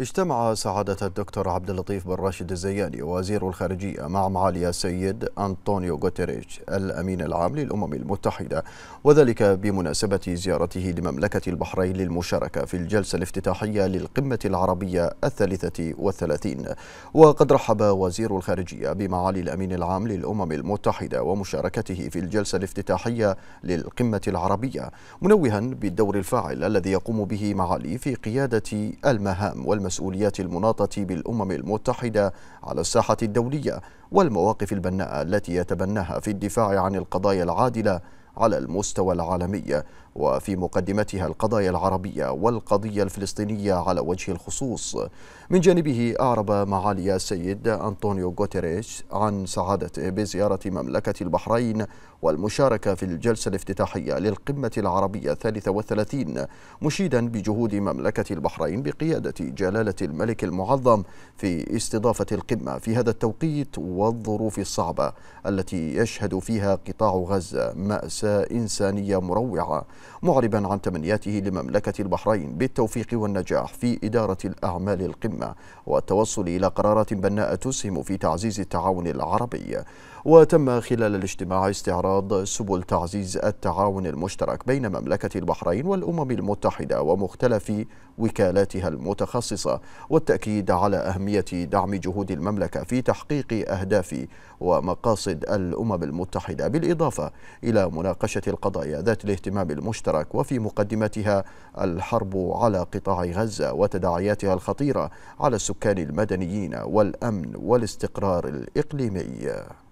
اجتمع سعادة الدكتور عبد اللطيف بن راشد الزياني وزير الخارجية مع معالي السيد أنطونيو غوتيريش الأمين العام للأمم المتحدة وذلك بمناسبة زيارته لمملكة البحرين للمشاركة في الجلسة الافتتاحية للقمة العربية الثالثة والثلاثين وقد رحب وزير الخارجية بمعالي الأمين العام للأمم المتحدة ومشاركته في الجلسة الافتتاحية للقمة العربية منوها بالدور الفاعل الذي يقوم به معالي في قيادة المهام والمسؤولية المسؤوليات المناطة بالأمم المتحدة على الساحة الدولية والمواقف البناءة التي يتبناها في الدفاع عن القضايا العادلة على المستوى العالمي وفي مقدمتها القضايا العربية والقضية الفلسطينية على وجه الخصوص من جانبه أعرب معالي السيد أنطونيو غوتيريش عن سعادته بزيارة مملكة البحرين والمشاركة في الجلسة الافتتاحية للقمة العربية الثالثة والثلاثين مشيدا بجهود مملكة البحرين بقيادة جلالة الملك المعظم في استضافة القمة في هذا التوقيت والظروف الصعبة التي يشهد فيها قطاع غزة مأساة إنسانية مروعة معربا عن تمنياته لمملكة البحرين بالتوفيق والنجاح في إدارة الأعمال القمة والتوصل إلى قرارات بناءة تسهم في تعزيز التعاون العربي وتم خلال الاجتماع استعراض سبل تعزيز التعاون المشترك بين مملكة البحرين والأمم المتحدة ومختلف وكالاتها المتخصصة والتأكيد على أهمية دعم جهود المملكة في تحقيق أهداف ومقاصد الأمم المتحدة بالإضافة إلى مناقشة مناقشة القضايا ذات الاهتمام المشترك وفي مقدمتها الحرب على قطاع غزة وتداعياتها الخطيرة على السكان المدنيين والأمن والاستقرار الإقليمي